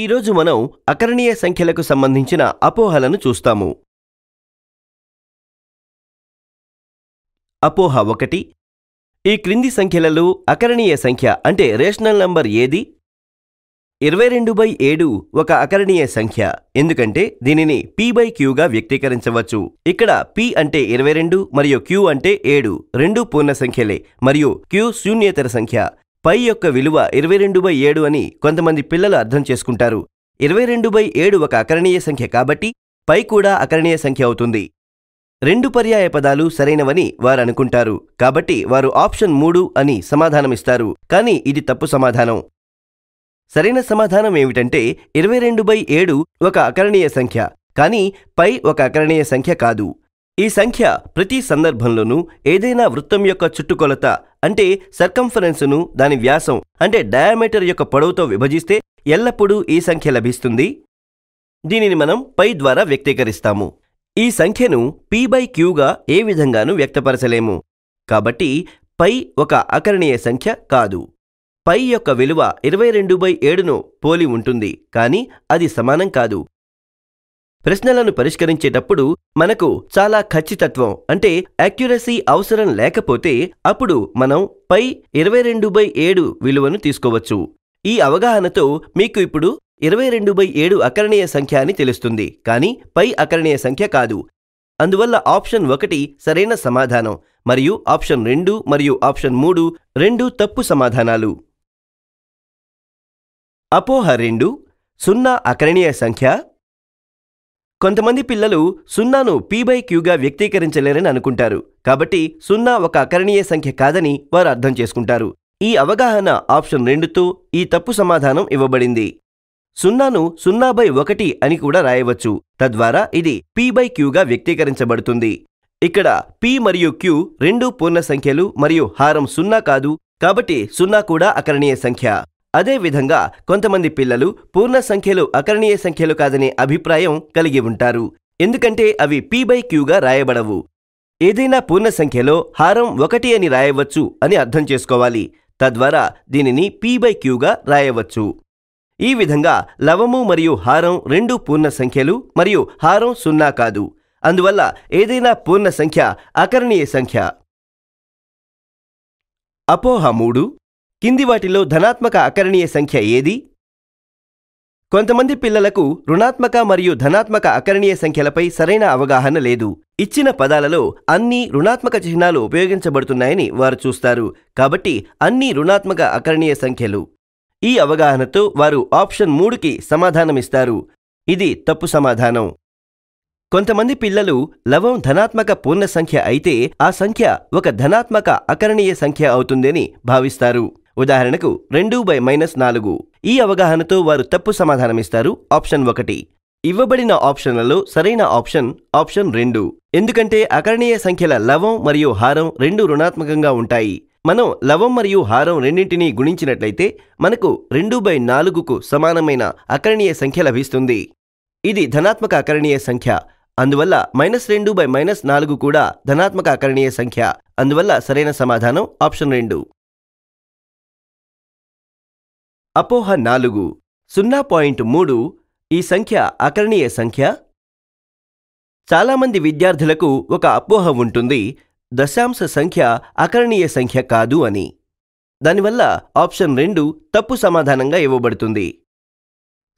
ఈరోజు మనం అకరణీయ సంఖ్యలకు సంబంధించిన అపోహలను చూస్తాము అపోహ ఒకటి ఈ క్రింది సంఖ్యలలో అకరణీయ సంఖ్య అంటే రేషనల్ నంబర్ ఏది ఇరవై రెండు బై ఏడు ఒక అకరణీయ సంఖ్య ఎందుకంటే దీనిని పి బై క్యూగా వ్యక్తీకరించవచ్చు ఇక్కడ పి అంటే ఇరవై రెండు మరియు క్యూ అంటే ఏడు రెండు పూర్ణ సంఖ్యలే మరియు క్యూ శూన్యేతర సంఖ్య పై యొక్క విలువ ఇరవై రెండు బై ఏడు అని కొంతమంది పిల్లలు అర్థం చేసుకుంటారు ఇరవై రెండు బై ఏడు ఒక అకరణీయ సంఖ్య కాబట్టి పై కూడా అకరణీయ సంఖ్య అవుతుంది రెండు పర్యాయ పదాలు సరైనవని వారనుకుంటారు కాబట్టి వారు ఆప్షన్ మూడు అని సమాధానమిస్తారు కానీ ఇది తప్పు సమాధానం సరైన సమాధానం ఏమిటంటే ఇరవై రెండు బై ఏడు ఒక అకరణీయ సంఖ్య కానీ పై ఒక అకరణీయ సంఖ్య కాదు ఈ సంఖ్య ప్రతి సందర్భంలోనూ ఏదైనా వృత్తం యొక్క చుట్టుకొలత అంటే సర్కంఫరెన్స్ను దాని వ్యాసం అంటే డయామీటర్ యొక్క పొడవుతో విభజిస్తే ఎల్లప్పుడూ ఈ సంఖ్య లభిస్తుంది దీనిని మనం పై ద్వారా వ్యక్తీకరిస్తాము ఈ సంఖ్యను పీ బై క్యూగా ఏ విధంగానూ వ్యక్తపరచలేము కాబట్టి పై ఒక అకరణీయ సంఖ్య కాదు పై యొక్క విలువ ఇరవై రెండు బై ఏడును పోలి ఉంటుంది కానీ అది సమానం కాదు ప్రశ్నలను పరిష్కరించేటప్పుడు మనకు చాలా ఖచ్చితత్వం అంటే యాక్యురసీ అవసరం లేకపోతే అప్పుడు మనం పై ఇరవై రెండు బై ఏడు విలువను తీసుకోవచ్చు ఈ అవగాహనతో మీకు ఇప్పుడు ఇరవై రెండు బై ఏడు అకరణీయ సంఖ్య అని తెలుస్తుంది కానీ పై అకరణీయ సంఖ్య కాదు అందువల్ల ఆప్షన్ ఒకటి సరైన సమాధానం మరియు ఆప్షన్ రెండు మరియు ఆప్షన్ మూడు రెండు తప్పు సమాధానాలు అపోహ రెండు సున్నా అకరణీయ సంఖ్య కొంతమంది పిల్లలు సున్నాను పి బై క్యూగా వ్యక్తీకరించలేరని అనుకుంటారు కాబట్టి సున్నా ఒక అకరణీయ సంఖ్య కాదని వారు అర్థం చేసుకుంటారు ఈ అవగాహన ఆప్షన్ రెండుతో ఈ తప్పు సమాధానం ఇవ్వబడింది సున్నాను సున్నా బై ఒకటి అని కూడా రాయవచ్చు తద్వారా ఇది పీ బై క్యూగా వ్యక్తీకరించబడుతుంది ఇక్కడ పి మరియు క్యూ రెండు పూర్ణ సంఖ్యలు మరియు హారం సున్నా కాదు కాబట్టి సున్నా కూడా అకరణీయ సంఖ్య అదేవిధంగా కొంతమంది పిల్లలు పూర్ణ సంఖ్యలు అకరణీయ సంఖ్యలు కాదనే అభిప్రాయం కలిగి ఉంటారు ఎందుకంటే అవి పీ బై క్యూగా రాయబడవు ఏదైనా పూర్ణ సంఖ్యలో హారం ఒకటి అని రాయవచ్చు అని అర్థం చేసుకోవాలి తద్వారా దీనిని పీ బై క్యూగా రాయవచ్చు ఈ విధంగా లవము మరియు హారం రెండు పూర్ణ సంఖ్యలు మరియు హారం సున్నా కాదు అందువల్ల ఏదైనా పూర్ణ సంఖ్య అకరణీయ సంఖ్య అపోహ మూడు కింది వాటిలో ధనాత్మక అకరణీయ సంఖ్య ఏది కొంతమంది పిల్లలకు రుణాత్మక మరియు ధనాత్మక అకరణీయ సంఖ్యలపై సరైన అవగాహన లేదు ఇచ్చిన పదాలలో అన్ని రుణాత్మక చిహ్నాలు ఉపయోగించబడుతున్నాయని వారు చూస్తారు కాబట్టి అన్ని రుణాత్మక అకరణీయ సంఖ్యలు ఈ అవగాహనతో వారు ఆప్షన్ మూడుకి సమాధానమిస్తారు ఇది తప్పు సమాధానం కొంతమంది పిల్లలు లవం ధనాత్మక పూర్ణ సంఖ్య అయితే ఆ సంఖ్య ఒక ధనాత్మక అకరణీయ సంఖ్య అవుతుందని భావిస్తారు ఉదాహరణకు రెండు బై మైనస్ నాలుగు ఈ అవగాహనతో వారు తప్పు సమాధానమిస్తారు ఆప్షన్ ఒకటి ఇవ్వబడిన ఆప్షన్లలో సరైన ఆప్షన్ ఆప్షన్ రెండు ఎందుకంటే అకరణీయ సంఖ్యల లవం మరియు హారం రెండు రుణాత్మకంగా ఉంటాయి మనం లవం మరియు హారం రెండింటినీ గుణించినట్లయితే మనకు రెండు బై నాలుగుకు సమానమైన అకరణీయ సంఖ్య లభిస్తుంది ఇది ధనాత్మక అకరణీయ సంఖ్య అందువల్ల మైనస్ రెండు బై మైనస్ నాలుగు కూడా ధనాత్మక అకరణీయ సంఖ్య అందువల్ల సరైన సమాధానం ఆప్షన్ రెండు అపోహ నాలుగు సున్నా పాయింట్ మూడు ఈ సంఖ్య అకరణీయ సంఖ్య చాలామంది విద్యార్థులకు ఒక అపోహ ఉంటుంది దశాంశ సంఖ్య అకరణీయ సంఖ్య కాదు అని దానివల్ల ఆప్షన్ రెండు తప్పు సమాధానంగా ఇవ్వబడుతుంది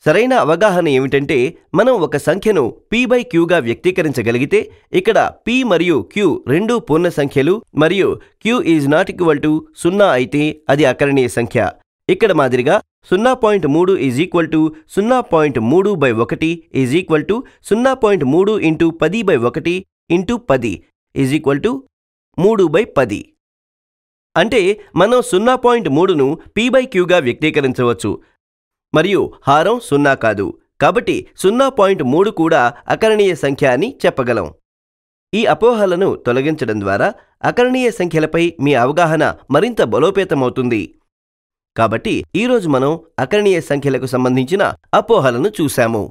సరైన అవగాహన ఏమిటంటే మనం ఒక సంఖ్యను పీ బై క్యూగా వ్యక్తీకరించగలిగితే ఇక్కడ పీ మరియు క్యూ రెండూ పూర్ణ సంఖ్యలు మరియు q is not equal to సున్నా అయితే అది అకరణీయ సంఖ్య ఇక్కడ మాదిరిగా సున్నా పాయింట్ మూడు ఈజ్ ఈక్వల్ టు సున్నా పాయింట్ మూడు బై ఒకటి ఈజ్ ఈక్వల్ టు సున్నా పాయింట్ మూడు ఇంటూ పది బై ఒకటి ఇంటూ పది ఈజ్ ఈక్వల్ టు మూడు బై పది అంటే మనం సున్నా పాయింట్ మూడును పీ బై క్యూగా వ్యక్తీకరించవచ్చు మరియు హారం సున్నా కాదు కాబట్టి సున్నా పాయింట్ మూడు కూడా అకరణీయ సంఖ్య అని చెప్పగలం ఈ అపోహలను తొలగించడం ద్వారా అకరణీయ సంఖ్యలపై మీ అవగాహన మరింత బలోపేతమవుతుంది కాబట్టి ఈరోజు మనం అకరణీయ సంఖ్యలకు సంబంధించిన అపోహలను చూశాము